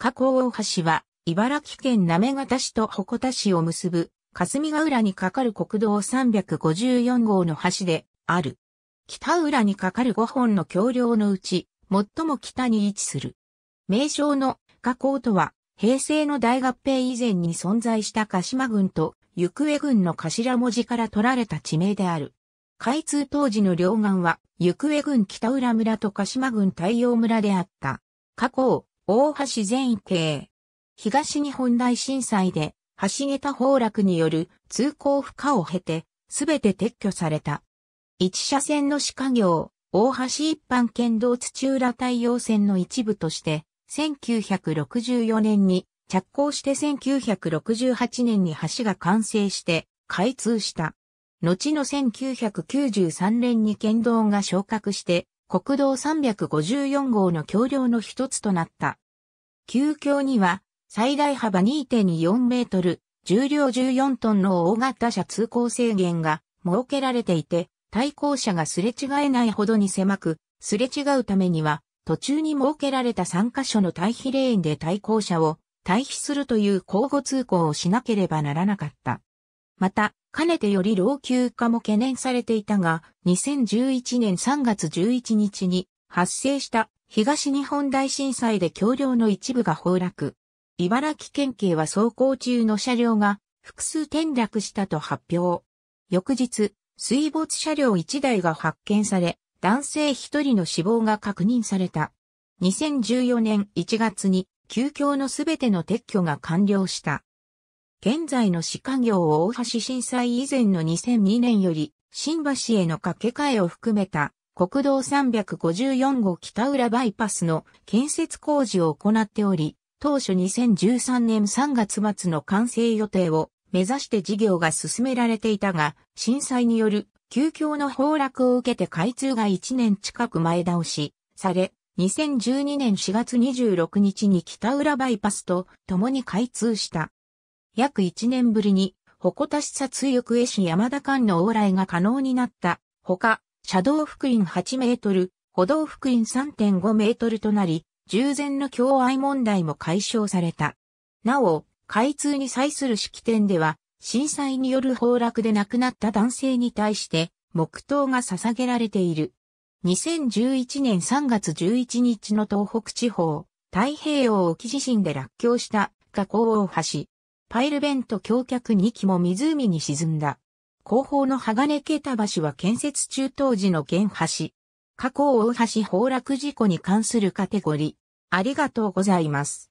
加工大橋は、茨城県行方市と鉾田市を結ぶ、霞ヶ浦に架かる国道354号の橋で、ある。北浦に架かる5本の橋梁のうち、最も北に位置する。名称の加工とは、平成の大合併以前に存在した鹿島郡と、行方郡の頭文字から取られた地名である。開通当時の両岸は、行方郡北浦村と鹿島郡太陽村であった。加工、大橋全景。東日本大震災で、橋桁崩落による通行負荷を経て、すべて撤去された。一車線の歯科業、大橋一般県道土浦太陽線の一部として、1964年に着工して1968年に橋が完成して開通した。後の1993年に県道が昇格して国道354号の橋梁の一つとなった。旧橋には最大幅2.24メートル、重量14トンの大型車通行制限が設けられていて、対向車がすれ違えないほどに狭く、すれ違うためには途中に設けられた3カ所の対比レーンで対向車を対比するという交互通行をしなければならなかった。また、かねてより老朽化も懸念されていたが、2011年3月11日に発生した東日本大震災で橋梁の一部が崩落。茨城県警は走行中の車両が複数転落したと発表。翌日、水没車両1台が発見され、男性1人の死亡が確認された。2014年1月に、急遽のすべての撤去が完了した。現在の歯科業を大橋震災以前の2002年より、新橋への掛け替えを含めた、国道354号北浦バイパスの建設工事を行っており、当初2013年3月末の完成予定を目指して事業が進められていたが、震災による急遽の崩落を受けて開通が1年近く前倒しされ、2012年4月26日に北浦バイパスと共に開通した。約1年ぶりに、鉾田視察行方市山田間の往来が可能になったほか、車道福音8メートル、歩道福音3.5メートルとなり、従前の共愛問題も解消された。なお、開通に際する式典では、震災による崩落で亡くなった男性に対して、黙祷が捧げられている。2011年3月11日の東北地方、太平洋沖地震で落橋した河口大橋。パイルベント橋脚2基も湖に沈んだ。後方の鋼桁橋は建設中当時の現橋。加工大橋崩落事故に関するカテゴリー。ありがとうございます。